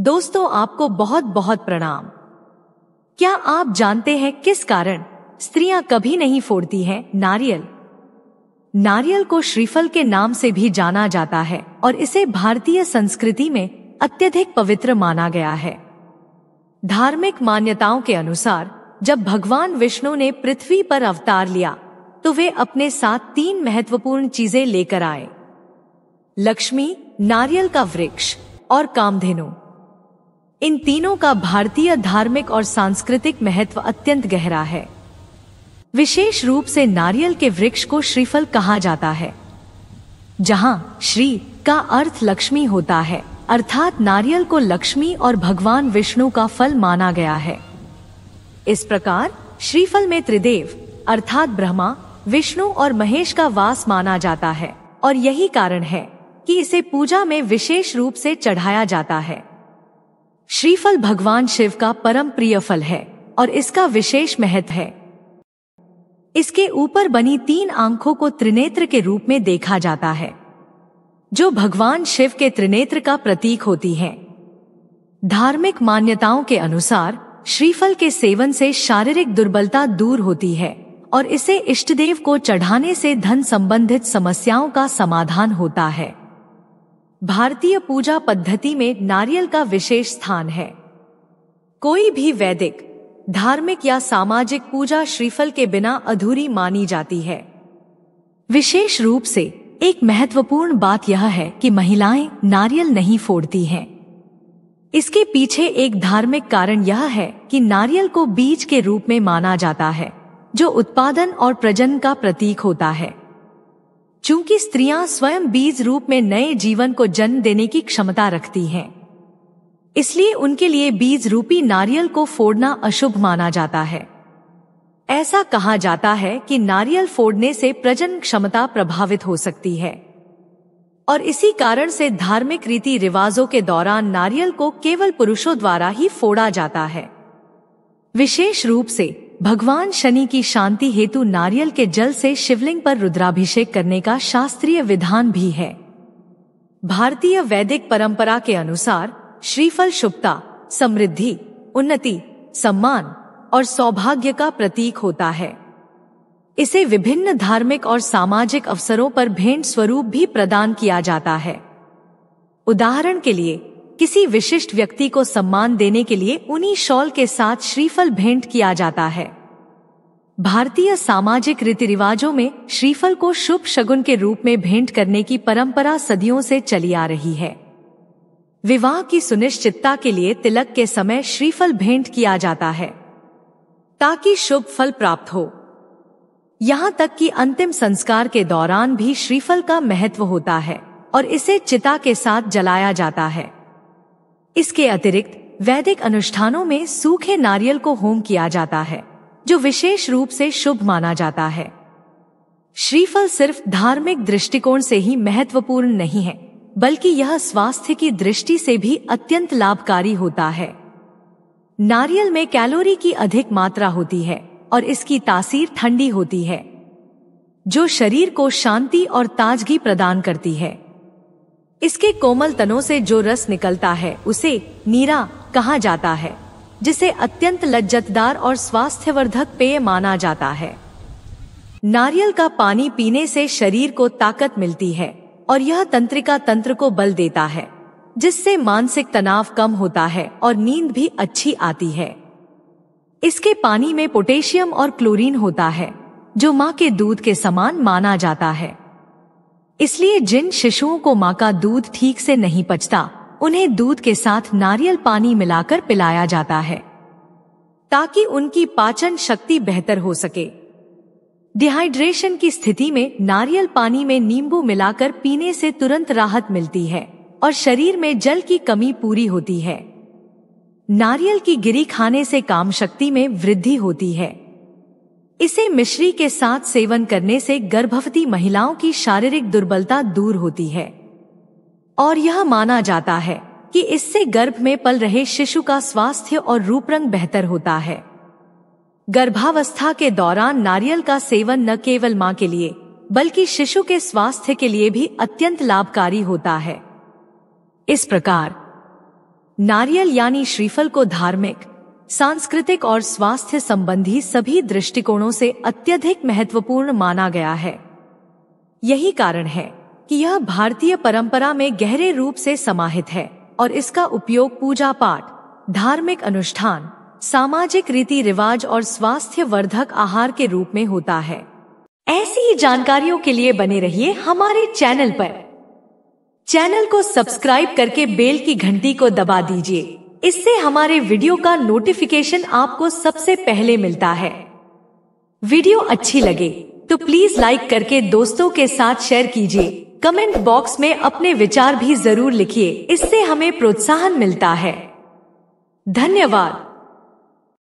दोस्तों आपको बहुत बहुत प्रणाम क्या आप जानते हैं किस कारण स्त्रियां कभी नहीं फोड़ती हैं नारियल नारियल को श्रीफल के नाम से भी जाना जाता है और इसे भारतीय संस्कृति में अत्यधिक पवित्र माना गया है धार्मिक मान्यताओं के अनुसार जब भगवान विष्णु ने पृथ्वी पर अवतार लिया तो वे अपने साथ तीन महत्वपूर्ण चीजें लेकर आए लक्ष्मी नारियल का वृक्ष और कामधेनु इन तीनों का भारतीय धार्मिक और सांस्कृतिक महत्व अत्यंत गहरा है विशेष रूप से नारियल के वृक्ष को श्रीफल कहा जाता है जहां श्री का अर्थ लक्ष्मी होता है अर्थात नारियल को लक्ष्मी और भगवान विष्णु का फल माना गया है इस प्रकार श्रीफल में त्रिदेव अर्थात ब्रह्मा विष्णु और महेश का वास माना जाता है और यही कारण है कि इसे पूजा में विशेष रूप से चढ़ाया जाता है श्रीफल भगवान शिव का परम प्रिय फल है और इसका विशेष महत्व है इसके ऊपर बनी तीन आंखों को त्रिनेत्र के रूप में देखा जाता है जो भगवान शिव के त्रिनेत्र का प्रतीक होती है धार्मिक मान्यताओं के अनुसार श्रीफल के सेवन से शारीरिक दुर्बलता दूर होती है और इसे इष्टदेव को चढ़ाने से धन संबंधित समस्याओं का समाधान होता है भारतीय पूजा पद्धति में नारियल का विशेष स्थान है कोई भी वैदिक धार्मिक या सामाजिक पूजा श्रीफल के बिना अधूरी मानी जाती है विशेष रूप से एक महत्वपूर्ण बात यह है कि महिलाएं नारियल नहीं फोड़ती हैं इसके पीछे एक धार्मिक कारण यह है कि नारियल को बीज के रूप में माना जाता है जो उत्पादन और प्रजन का प्रतीक होता है चूंकि स्त्रियां स्वयं बीज रूप में नए जीवन को जन्म देने की क्षमता रखती हैं इसलिए उनके लिए बीज रूपी नारियल को फोड़ना अशुभ माना जाता है ऐसा कहा जाता है कि नारियल फोड़ने से प्रजन क्षमता प्रभावित हो सकती है और इसी कारण से धार्मिक रीति रिवाजों के दौरान नारियल को केवल पुरुषों द्वारा ही फोड़ा जाता है विशेष रूप से भगवान शनि की शांति हेतु नारियल के जल से शिवलिंग पर रुद्राभिषेक करने का शास्त्रीय विधान भी है भारतीय वैदिक परंपरा के अनुसार श्रीफल शुभता समृद्धि उन्नति सम्मान और सौभाग्य का प्रतीक होता है इसे विभिन्न धार्मिक और सामाजिक अवसरों पर भेंट स्वरूप भी प्रदान किया जाता है उदाहरण के लिए किसी विशिष्ट व्यक्ति को सम्मान देने के लिए उन्हीं शॉल के साथ श्रीफल भेंट किया जाता है भारतीय सामाजिक रीति रिवाजों में श्रीफल को शुभ शगुन के रूप में भेंट करने की परंपरा सदियों से चली आ रही है विवाह की सुनिश्चितता के लिए तिलक के समय श्रीफल भेंट किया जाता है ताकि शुभ फल प्राप्त हो यहां तक कि अंतिम संस्कार के दौरान भी श्रीफल का महत्व होता है और इसे चिता के साथ जलाया जाता है इसके अतिरिक्त वैदिक अनुष्ठानों में सूखे नारियल को होम किया जाता है जो विशेष रूप से शुभ माना जाता है श्रीफल सिर्फ धार्मिक दृष्टिकोण से ही महत्वपूर्ण नहीं है बल्कि यह स्वास्थ्य की दृष्टि से भी अत्यंत लाभकारी होता है नारियल में कैलोरी की अधिक मात्रा होती है और इसकी तासीर ठंडी होती है जो शरीर को शांति और ताजगी प्रदान करती है इसके कोमल तनों से जो रस निकलता है उसे नीरा कहा जाता है जिसे अत्यंत लज्जतदार और स्वास्थ्यवर्धक पेय माना जाता है नारियल का पानी पीने से शरीर को ताकत मिलती है और यह तंत्रिका तंत्र को बल देता है जिससे मानसिक तनाव कम होता है और नींद भी अच्छी आती है इसके पानी में पोटेशियम और क्लोरीन होता है जो माँ के दूध के समान माना जाता है इसलिए जिन शिशुओं को माँ का दूध ठीक से नहीं पचता उन्हें दूध के साथ नारियल पानी मिलाकर पिलाया जाता है ताकि उनकी पाचन शक्ति बेहतर हो सके डिहाइड्रेशन की स्थिति में नारियल पानी में नींबू मिलाकर पीने से तुरंत राहत मिलती है और शरीर में जल की कमी पूरी होती है नारियल की गिरी खाने से काम शक्ति में वृद्धि होती है इसे मिश्री के साथ सेवन करने से गर्भवती महिलाओं की शारीरिक दुर्बलता दूर होती है और यह माना जाता है कि इससे गर्भ में पल रहे शिशु का स्वास्थ्य और रूपरंग बेहतर होता है गर्भावस्था के दौरान नारियल का सेवन न केवल मां के लिए बल्कि शिशु के स्वास्थ्य के लिए भी अत्यंत लाभकारी होता है इस प्रकार नारियल यानी श्रीफल को धार्मिक सांस्कृतिक और स्वास्थ्य संबंधी सभी दृष्टिकोणों से अत्यधिक महत्वपूर्ण माना गया है यही कारण है कि यह भारतीय परंपरा में गहरे रूप से समाहित है और इसका उपयोग पूजा पाठ धार्मिक अनुष्ठान सामाजिक रीति रिवाज और स्वास्थ्य वर्धक आहार के रूप में होता है ऐसी ही जानकारियों के लिए बने रहिए हमारे चैनल पर चैनल को सब्सक्राइब करके बेल की घंटी को दबा दीजिए इससे हमारे वीडियो का नोटिफिकेशन आपको सबसे पहले मिलता है वीडियो अच्छी लगे तो प्लीज लाइक करके दोस्तों के साथ शेयर कीजिए कमेंट बॉक्स में अपने विचार भी जरूर लिखिए इससे हमें प्रोत्साहन मिलता है धन्यवाद